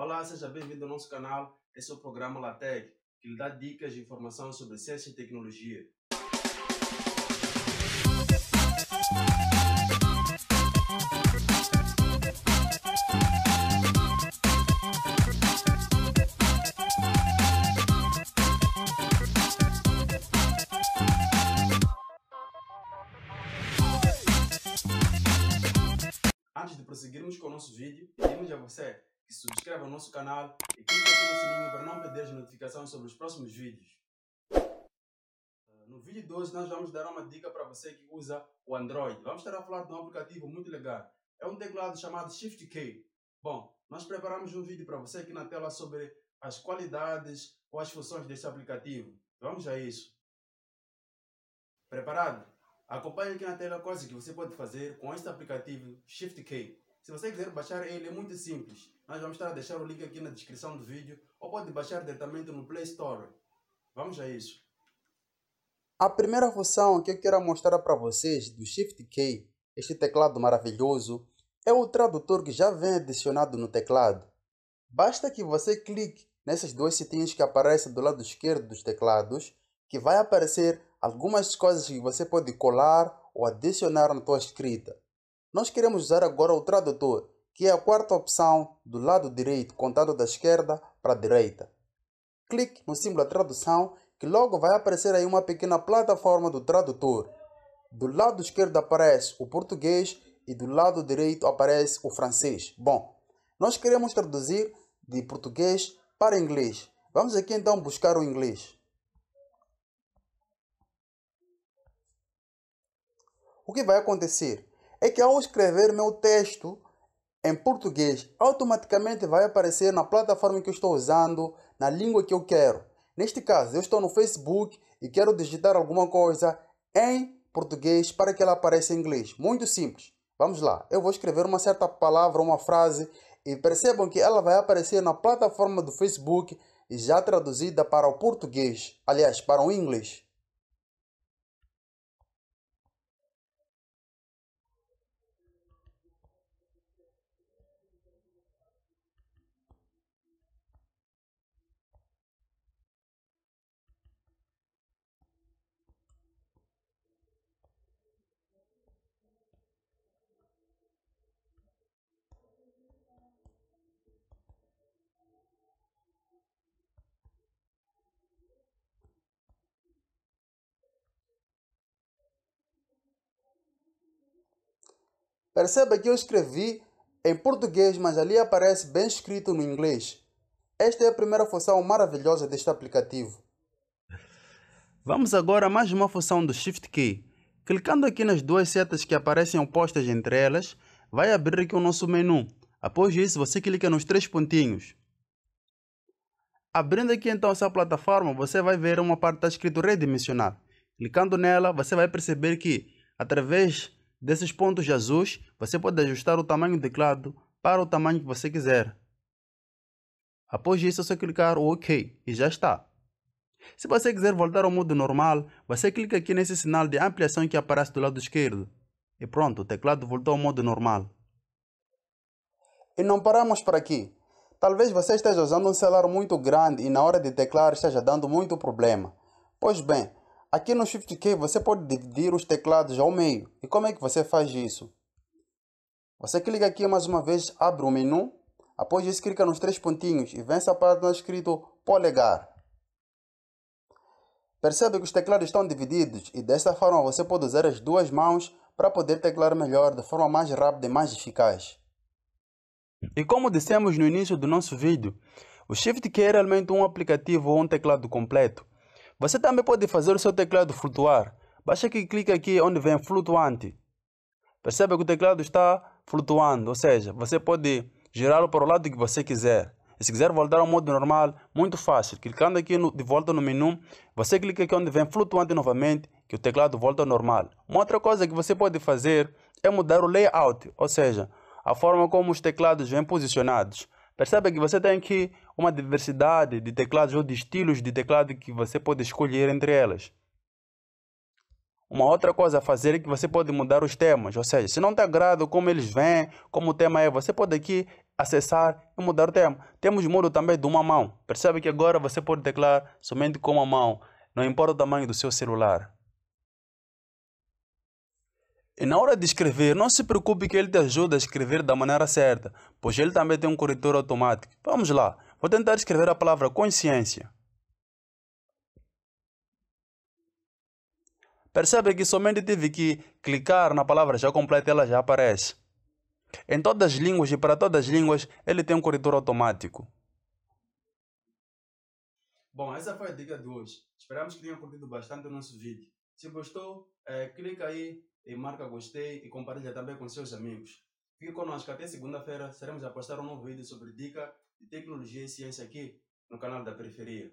Olá, seja bem-vindo ao nosso canal. Esse é o programa LaTeX, que lhe dá dicas e informação sobre ciência e tecnologia. Antes de prosseguirmos com o nosso vídeo, pedimos a você que se subscreva ao nosso canal e clique aqui no sininho para não perder as notificações sobre os próximos vídeos. Ah, no vídeo de hoje nós vamos dar uma dica para você que usa o Android. Vamos estar a falar de um aplicativo muito legal. É um teclado chamado Shift Key. Bom, nós preparamos um vídeo para você aqui na tela sobre as qualidades ou as funções desse aplicativo. Vamos a isso. Preparado? Acompanhe aqui na tela coisas que você pode fazer com este aplicativo Shift Key. Se você quiser baixar ele, é muito simples. Nós vamos estar a deixar o link aqui na descrição do vídeo ou pode baixar diretamente no Play Store. Vamos a isso. A primeira função que eu quero mostrar para vocês do Shift K, este teclado maravilhoso, é o tradutor que já vem adicionado no teclado. Basta que você clique nessas duas setinhas que aparecem do lado esquerdo dos teclados, que vai aparecer algumas coisas que você pode colar ou adicionar na sua escrita. Nós queremos usar agora o tradutor, que é a quarta opção do lado direito, contado da esquerda para a direita. Clique no símbolo de tradução, que logo vai aparecer aí uma pequena plataforma do tradutor. Do lado esquerdo aparece o português e do lado direito aparece o francês. Bom, nós queremos traduzir de português para inglês. Vamos aqui então buscar o inglês. O que vai acontecer? é que ao escrever meu texto em português, automaticamente vai aparecer na plataforma que eu estou usando, na língua que eu quero. Neste caso, eu estou no Facebook e quero digitar alguma coisa em português para que ela apareça em inglês. Muito simples. Vamos lá. Eu vou escrever uma certa palavra, uma frase e percebam que ela vai aparecer na plataforma do Facebook já traduzida para o português, aliás, para o inglês. Perceba que eu escrevi em português, mas ali aparece bem escrito no inglês. Esta é a primeira função maravilhosa deste aplicativo. Vamos agora a mais uma função do Shift Key. Clicando aqui nas duas setas que aparecem opostas entre elas, vai abrir aqui o nosso menu. Após isso, você clica nos três pontinhos. Abrindo aqui então essa plataforma, você vai ver uma parte que está escrito redimensionar. Clicando nela, você vai perceber que através desses pontos azuis, você pode ajustar o tamanho do teclado para o tamanho que você quiser. Após isso, é só clicar o OK e já está. Se você quiser voltar ao modo normal, você clica aqui nesse sinal de ampliação que aparece do lado esquerdo. E pronto, o teclado voltou ao modo normal. E não paramos por aqui. Talvez você esteja usando um celular muito grande e na hora de teclar esteja dando muito problema. Pois bem, aqui no Shift Key você pode dividir os teclados ao meio. E como é que você faz isso? Você clica aqui mais uma vez, abre o menu. Após isso, clica nos três pontinhos e vem essa página escrito polegar. Percebe que os teclados estão divididos e desta forma você pode usar as duas mãos para poder teclar melhor de forma mais rápida e mais eficaz. E como dissemos no início do nosso vídeo, o Shift que é realmente um aplicativo ou um teclado completo. Você também pode fazer o seu teclado flutuar. Basta que clique aqui onde vem flutuante. Percebe que o teclado está flutuando, ou seja, você pode girá-lo para o lado que você quiser. E se quiser voltar ao modo normal, muito fácil. Clicando aqui no, de volta no menu, você clica aqui onde vem flutuante novamente, que o teclado volta ao normal. Uma outra coisa que você pode fazer é mudar o layout, ou seja, a forma como os teclados vêm posicionados. Percebe que você tem aqui uma diversidade de teclados ou de estilos de teclado que você pode escolher entre elas. Uma outra coisa a fazer é que você pode mudar os temas, ou seja, se não te agrada como eles vêm, como o tema é, você pode aqui acessar e mudar o tema. Temos muro também de uma mão. Percebe que agora você pode teclar somente com uma mão, não importa o tamanho do seu celular. E na hora de escrever, não se preocupe que ele te ajuda a escrever da maneira certa, pois ele também tem um corretor automático. Vamos lá, vou tentar escrever a palavra consciência. percebe que somente tive que clicar na palavra já completa e ela já aparece. Em todas as línguas e para todas as línguas, ele tem um corretor automático. Bom, essa foi a dica de hoje. Esperamos que tenham curtido bastante o nosso vídeo. Se gostou, é, clica aí e marca gostei e compartilha também com seus amigos. Fique conosco até segunda-feira, seremos a postar um novo vídeo sobre dica de tecnologia e ciência aqui no canal da Periferia.